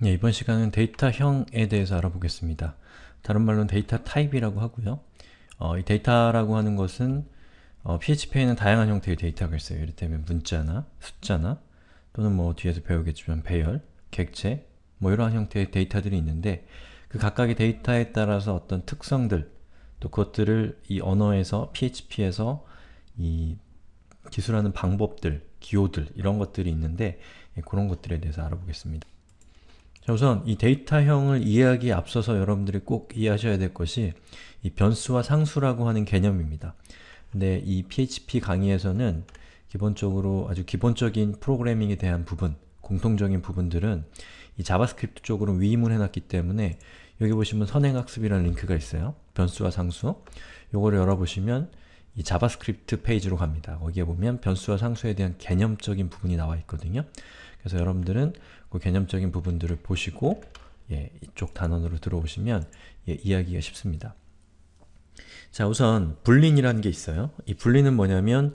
네, 이번 시간은 데이터형에 대해서 알아보겠습니다. 다른 말로는 데이터 타입이라고 하고요. 어, 이 데이터라고 하는 것은 어, PHP에는 다양한 형태의 데이터가 있어요. 이를테면 문자나 숫자나 또는 뭐 뒤에서 배우겠지만 배열, 객체 뭐 이러한 형태의 데이터들이 있는데 그 각각의 데이터에 따라서 어떤 특성들 또 그것들을 이 언어에서 PHP에서 이 기술하는 방법들, 기호들 이런 것들이 있는데 예, 그런 것들에 대해서 알아보겠습니다. 우선 이 데이터형을 이해하기에 앞서서 여러분들이 꼭 이해하셔야 될 것이 이 변수와 상수라고 하는 개념입니다. 근데 이 PHP 강의에서는 기본적으로 아주 기본적인 프로그래밍에 대한 부분, 공통적인 부분들은 이 자바스크립트 쪽으로 위임을해놨기 때문에 여기 보시면 선행학습이라는 링크가 있어요. 변수와 상수. 요거를 열어보시면 이 자바스크립트 페이지로 갑니다. 거기에 보면 변수와 상수에 대한 개념적인 부분이 나와 있거든요. 그래서 여러분들은 그 개념적인 부분들을 보시고 예, 이쪽 단원으로 들어오시면 예, 이해하기가 쉽습니다. 자 우선 불린이라는 게 있어요. 이 불린은 뭐냐면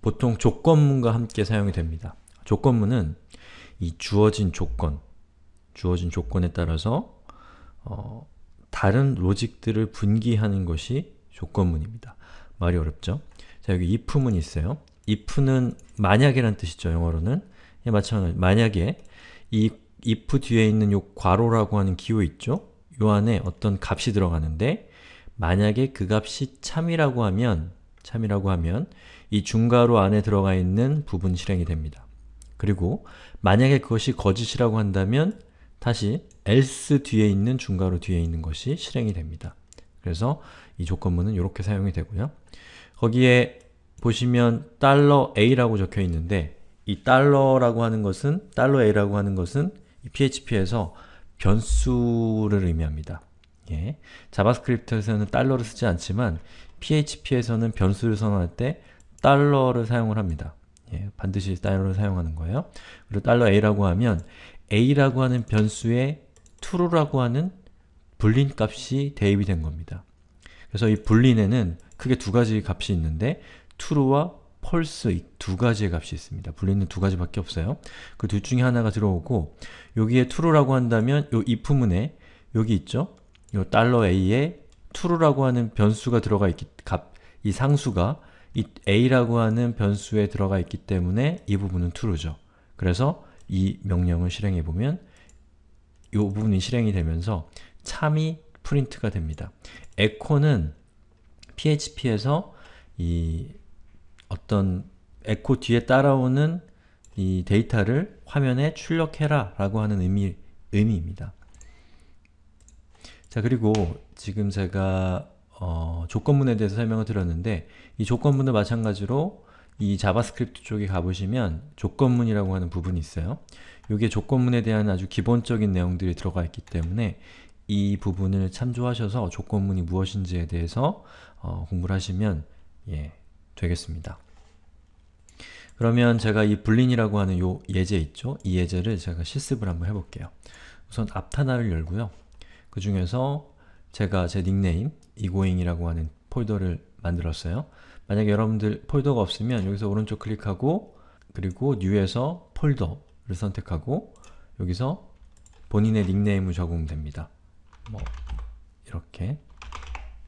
보통 조건문과 함께 사용이 됩니다. 조건문은 이 주어진 조건, 주어진 조건에 따라서 어, 다른 로직들을 분기하는 것이 조건문입니다. 말이 어렵죠? 자 여기 if문 있어요. if는 만약이란 뜻이죠, 영어로는. 예, 마찬가지 만약에 이 if 뒤에 있는 요 괄호라고 하는 기호 있죠? 요 안에 어떤 값이 들어가는데 만약에 그 값이 참이라고 하면 참이라고 하면 이 중괄호 안에 들어가 있는 부분 실행이 됩니다. 그리고 만약에 그것이 거짓이라고 한다면 다시 else 뒤에 있는 중괄호 뒤에 있는 것이 실행이 됩니다. 그래서 이 조건문은 이렇게 사용이 되고요. 거기에 보시면 $a라고 적혀 있는데 이 달러라고 하는 것은 달러 a라고 하는 것은 PHP에서 변수를 의미합니다. 예. 자바스크립트에서는 달러를 쓰지 않지만 PHP에서는 변수를 선언할 때 달러를 사용을 합니다. 예. 반드시 달러를 사용하는 거예요. 그리고 달러 a라고 하면 a라고 하는 변수에 true라고 하는 불린 값이 대입이 된 겁니다. 그래서 이 불린에는 크게 두 가지 값이 있는데 true와 펄스 이두 가지의 값이 있습니다. 분리는 두 가지밖에 없어요. 그 둘 중에 하나가 들어오고 여기에 true라고 한다면 요 이 부문에 여기 있죠? 요 $a에 true라고 하는 변수가 들어가 있기 값, 이 상수가 이 a라고 하는 변수에 들어가 있기 때문에 이 부분은 true죠. 그래서 이 명령을 실행해보면 이 부분이 실행이 되면서 참이 프린트가 됩니다. 에코는 php에서 이 어떤 에코 뒤에 따라오는 이 데이터를 화면에 출력해라 라고 하는 의미, 의미입니다. 자 그리고 지금 제가 어, 조건문에 대해서 설명을 드렸는데 이 조건문도 마찬가지로 이 자바스크립트 쪽에 가보시면 조건문이라고 하는 부분이 있어요. 이게 조건문에 대한 아주 기본적인 내용들이 들어가 있기 때문에 이 부분을 참조하셔서 조건문이 무엇인지에 대해서 어, 공부를 하시면 예, 되겠습니다. 그러면 제가 이 불린이라고 하는 요 예제 있죠? 이 예제를 제가 실습을 한번 해볼게요. 우선 앞타나를 열고요. 그 중에서 제가 제 닉네임 이고잉이라고 하는 폴더를 만들었어요. 만약에 여러분들 폴더가 없으면 여기서 오른쪽 클릭하고 그리고 뉴에서 폴더를 선택하고 여기서 본인의 닉네임을 적으 됩니다. 뭐 이렇게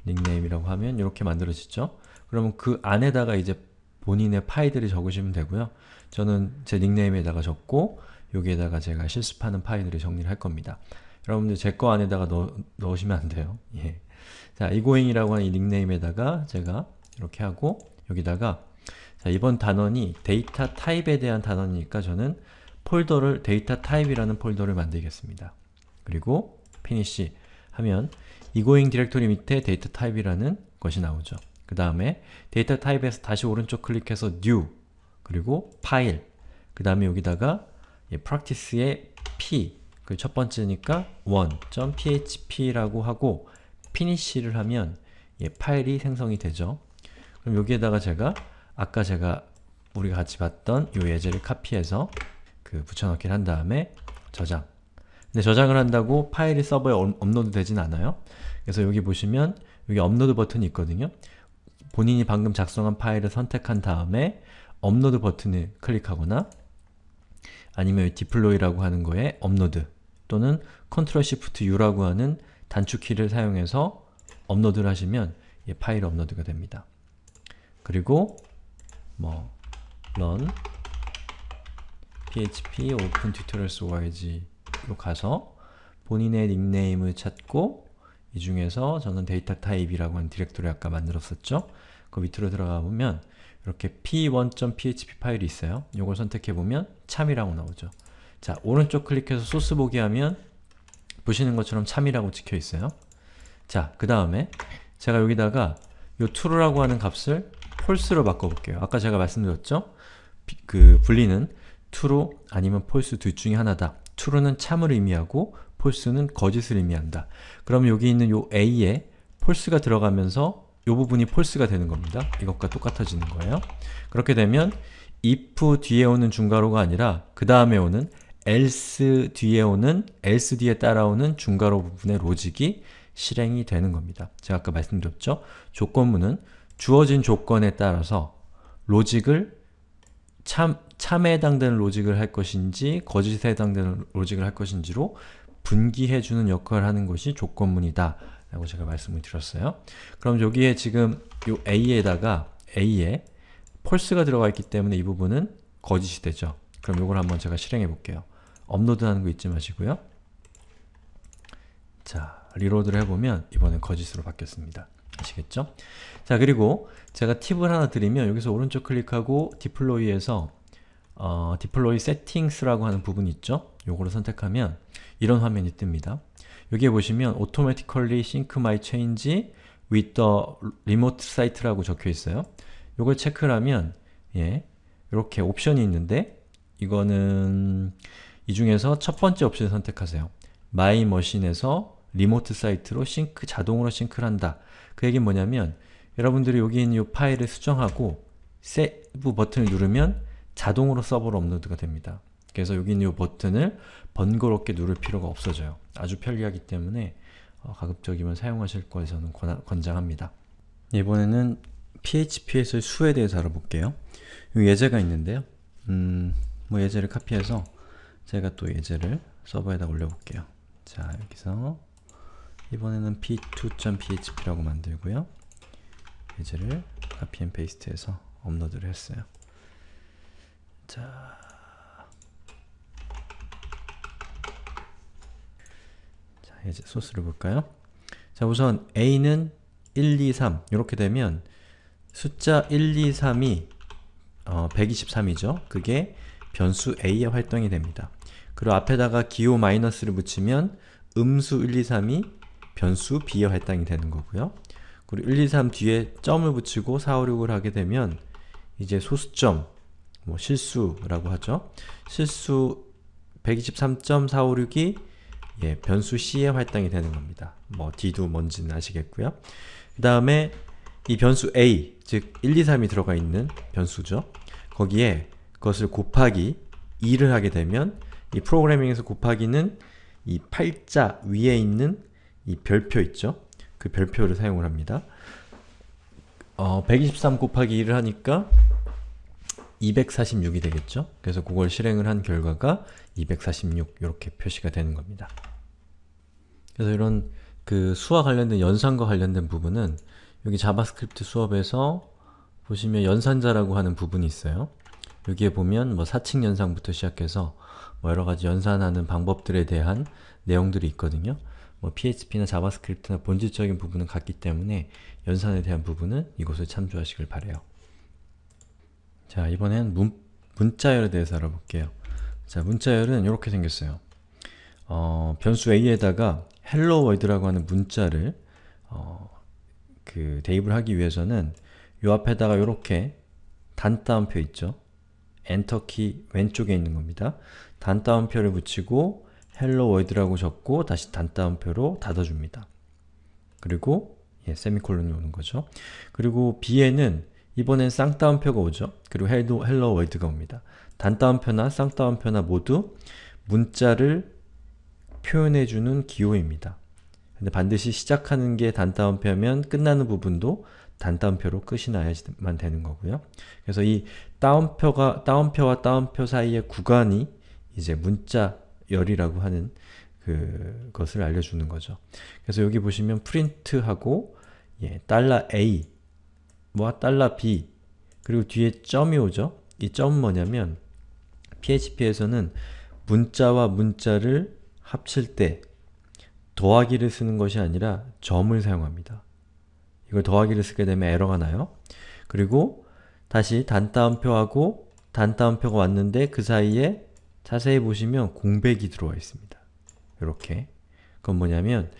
닉네임이라고 하면 이렇게 만들어지죠? 그러면 그 안에다가 이제 본인의 파일들이 적으시면 되고요. 저는 제 닉네임에다가 적고 여기에다가 제가 실습하는 파일들을 정리를 할 겁니다. 여러분들 제 거 안에다가 넣, 넣으시면 안 돼요. 예. 자, 이고잉이라고 하는 이 닉네임에다가 제가 이렇게 하고 여기다가 자, 이번 단원이 데이터 타입에 대한 단원이니까 저는 폴더를 데이터 타입이라는 폴더를 만들겠습니다. 그리고 피니시 하면 이고잉 디렉토리 밑에 데이터 타입이라는 것이 나오죠. 그 다음에 데이터 타입에서 다시 오른쪽 클릭해서 new 그리고 파일 그 다음에 여기다가 예, practice의 p 그 첫 번째니까 1.php라고 하고 finish를 하면 예, 파일이 생성이 되죠. 그럼 여기에다가 제가 아까 제가 우리가 같이 봤던 이 예제를 카피해서 그 붙여넣기를 한 다음에 저장 근데 저장을 한다고 파일이 서버에 업로드 되진 않아요. 그래서 여기 보시면 여기 업로드 버튼이 있거든요. 본인이 방금 작성한 파일을 선택한 다음에 업로드 버튼을 클릭하거나 아니면 디플로이라고 하는 거에 업로드 또는 컨트롤 시프트 U라고 하는 단축키를 사용해서 업로드를 하시면 파일 업로드가 됩니다. 그리고 뭐 run php open tutorials.org로 가서 본인의 닉네임을 찾고 이 중에서 저는 데이터 타입이라고 하는 디렉토리 아까 만들었었죠? 그 밑으로 들어가 보면 이렇게 p1.php 파일이 있어요. 이걸 선택해보면 참이라고 나오죠. 자, 오른쪽 클릭해서 소스 보기 하면 보시는 것처럼 참이라고 찍혀있어요. 자, 그 다음에 제가 여기다가 이 true라고 하는 값을 false로 바꿔볼게요. 아까 제가 말씀드렸죠? 그 분리는 true 아니면 false 둘 중에 하나다. true는 참을 의미하고 false는 거짓을 의미한다. 그럼 여기 있는 요 a에 false가 들어가면서 요 부분이 false가 되는 겁니다. 이것과 똑같아지는 거예요. 그렇게 되면 if 뒤에 오는 중괄호가 아니라 그 다음에 오는 else 뒤에 오는 else 뒤에 따라오는 중괄호 부분의 로직이 실행이 되는 겁니다. 제가 아까 말씀드렸죠? 조건문은 주어진 조건에 따라서 로직을 참, 참에 해당되는 로직을 할 것인지 거짓에 해당되는 로직을 할 것인지로 분기해주는 역할을 하는 것이 조건문이다 라고 제가 말씀을 드렸어요. 그럼 여기에 지금 이 a에다가 a에 f a l s e 가 들어가 있기 때문에 이 부분은 거짓이 되죠. 그럼 이걸 한번 제가 실행해 볼게요. 업로드하는 거 잊지 마시고요. 자, 리로드를 해보면 이번엔 거짓으로 바뀌었습니다. 아시겠죠? 자, 그리고 제가 팁을 하나 드리면 여기서 오른쪽 클릭하고 디플로이에서 어, 디플로이 세팅스라고 하는 부분 있죠? 요거를 선택하면 이런 화면이 뜹니다. 여기에 보시면 automatically sync my change with the remote site라고 적혀 있어요. 이걸 체크를 하면 예, 이렇게 옵션이 있는데 이거는 이 중에서 첫 번째 옵션 선택하세요. my machine에서 리모트 사이트로 싱크, 자동으로 싱크를 한다. 그 얘기는 뭐냐면 여러분들이 여기 있는 이 파일을 수정하고 세부 버튼을 누르면 자동으로 서버로 업로드가 됩니다. 그래서 여기 있는 이 버튼을 번거롭게 누를 필요가 없어져요. 아주 편리하기 때문에 어, 가급적이면 사용하실 거에서는 권하, 권장합니다. 이번에는 PHP에서의 수에 대해서 알아볼게요. 예제가 있는데요. 음, 뭐 예제를 카피해서 제가 또 예제를 서버에다 올려볼게요. 자, 여기서 이번에는 p2.php라고 만들고요. 예제를 카피 앤 페이스트해서 업로드를 했어요. 자, 이제 소스를 볼까요? 자 우선 a는 1, 2, 3 이렇게 되면 숫자 1, 2, 3이 어, 123이죠. 그게 변수 a의 활동이 됩니다. 그리고 앞에다가 기호 마이너스를 붙이면 음수 1, 2, 3이 변수 b의 활동이 되는 거고요. 그리고 1, 2, 3 뒤에 점을 붙이고 4, 5, 6을 하게 되면 이제 소수점, 뭐 실수라고 하죠. 실수 123.456이 예, 변수 c 에 할당이 되는 겁니다. 뭐 d도 뭔지는 아시겠고요. 그 다음에 이 변수 a, 즉 1, 2, 3이 들어가 있는 변수죠. 거기에 그것을 곱하기 2를 하게 되면 이 프로그래밍에서 곱하기는 이 팔자 위에 있는 이 별표 있죠? 그 별표를 사용을 합니다. 어, 123 곱하기 2를 하니까 246이 되겠죠? 그래서 그걸 실행을 한 결과가 246 이렇게 표시가 되는 겁니다. 그래서 이런 그 수와 관련된 연산과 관련된 부분은 여기 자바스크립트 수업에서 보시면 연산자라고 하는 부분이 있어요. 여기에 보면 뭐 사칙 연산부터 시작해서 뭐 여러가지 연산하는 방법들에 대한 내용들이 있거든요. 뭐 PHP나 자바스크립트나 본질적인 부분은 같기 때문에 연산에 대한 부분은 이곳을 참조하시길 바래요. 자, 이번엔 문, 문자열에 대해서 알아볼게요. 자, 문자열은 이렇게 생겼어요. 어, 변수 a에다가 헬로 월드라고 하는 문자를 어, 그 대입을 하기 위해서는 요 앞에다가 요렇게 단따옴표 있죠? 엔터키 왼쪽에 있는 겁니다. 단따옴표를 붙이고 헬로 월드라고 적고 다시 단따옴표로 닫아줍니다. 그리고 예, 세미콜론이 오는 거죠. 그리고 b에는 이번엔 쌍따옴표가 오죠. 그리고 헬로, 헬로 월드가 옵니다. 단따옴표나 쌍따옴표나 모두 문자를 표현해주는 기호입니다. 근데 반드시 시작하는 게 단따옴표면 끝나는 부분도 단따옴표로 끝이 나야만 되는 거고요. 그래서 이 따옴표가, 따옴표와 따옴표 사이의 구간이 이제 문자열이라고 하는 그것을 알려주는 거죠. 그래서 여기 보시면 프린트하고 예, $a, 뭐 $b, 그리고 뒤에 점이 오죠? 이 점 뭐냐면 PHP에서는 문자와 문자를 합칠 때 더하기를 쓰는 것이 아니라 점을 사용합니다. 이걸 더하기를 쓰게 되면 에러가 나요. 그리고 다시 단따옴표하고 단따옴표가 왔는데 그 사이에 자세히 보시면 공백이 들어와 있습니다. 이렇게 그건 뭐냐면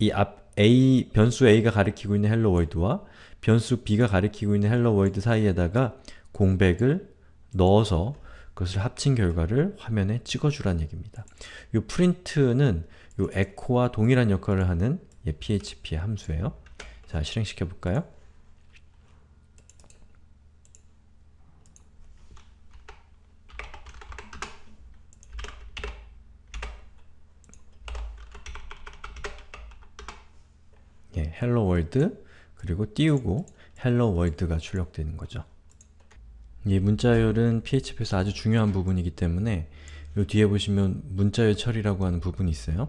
이 앞 a 변수 a가 가리키고 있는 헬로 월드와 변수 b가 가리키고 있는 헬로 월드 사이에다가 공백을 넣어서 그것을 합친 결과를 화면에 찍어주란 얘기입니다. 이 print는 이 echo와 동일한 역할을 하는 예, php의 함수예요. 자, 실행시켜 볼까요? 예, hello world 그리고 띄우고 hello world가 출력되는 거죠. 이 예, 문자열은 PHP에서 아주 중요한 부분이기 때문에 요 뒤에 보시면 문자열 처리라고 하는 부분이 있어요.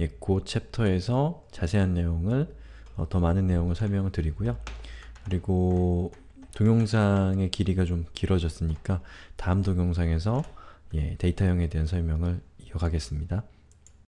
예, 그 챕터에서 자세한 내용을 어, 더 많은 내용을 설명을 드리고요. 그리고 동영상의 길이가 좀 길어졌으니까 다음 동영상에서 예, 데이터형에 대한 설명을 이어가겠습니다.